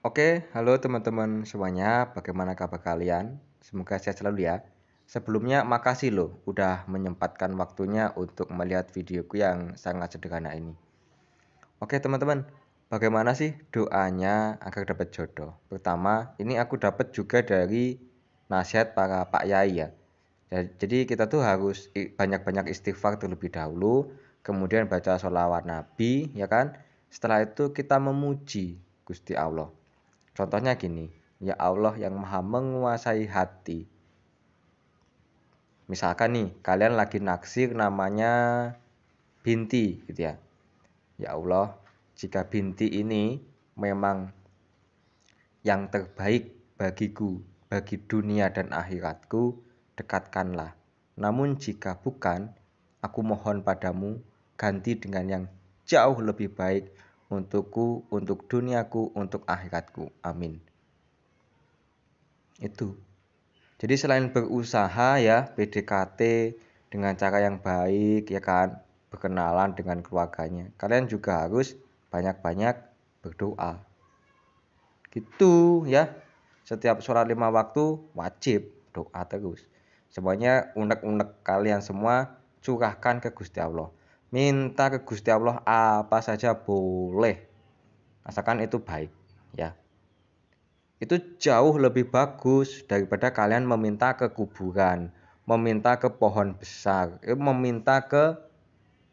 Oke, halo teman-teman semuanya. Bagaimana kabar kalian? Semoga sehat selalu ya. Sebelumnya makasih loh udah menyempatkan waktunya untuk melihat videoku yang sangat sederhana ini. Oke teman-teman, bagaimana sih doanya agar dapat jodoh? Pertama, ini aku dapat juga dari nasihat para Pak Yai ya. Jadi kita tuh harus banyak-banyak istighfar terlebih dahulu, kemudian baca sholawat Nabi, ya kan? Setelah itu kita memuji Gusti Allah. Contohnya gini, ya Allah yang maha menguasai hati. Misalkan nih, kalian lagi naksir namanya binti gitu ya. Ya Allah, jika binti ini memang yang terbaik bagiku, bagi dunia dan akhiratku, dekatkanlah. Namun jika bukan, aku mohon padamu ganti dengan yang jauh lebih baik untukku, untuk duniaku, untuk akhiratku. Amin. Itu. Jadi selain berusaha ya PDKT dengan cara yang baik ya kan, berkenalan dengan keluarganya. Kalian juga harus banyak-banyak berdoa. Gitu ya. Setiap sholat lima waktu wajib doa terus. Semuanya unek-unek kalian semua curahkan ke Gusti Allah minta ke Gusti Allah apa saja boleh asalkan itu baik ya itu jauh lebih bagus daripada kalian meminta ke kuburan meminta ke pohon besar eh, meminta ke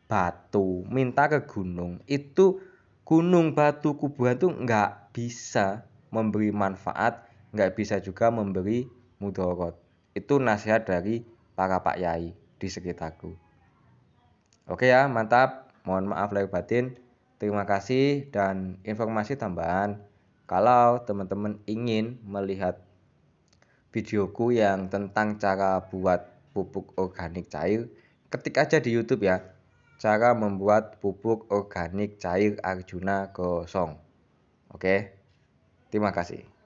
batu minta ke gunung itu gunung batu kuburan tuh nggak bisa memberi manfaat nggak bisa juga memberi mudorot itu nasihat dari para pak yai di sekitarku Oke ya, mantap. Mohon maaf lahir batin. Terima kasih dan informasi tambahan. Kalau teman-teman ingin melihat videoku yang tentang cara buat pupuk organik cair, ketik aja di YouTube ya. Cara membuat pupuk organik cair Arjuna gosong. Oke. Terima kasih.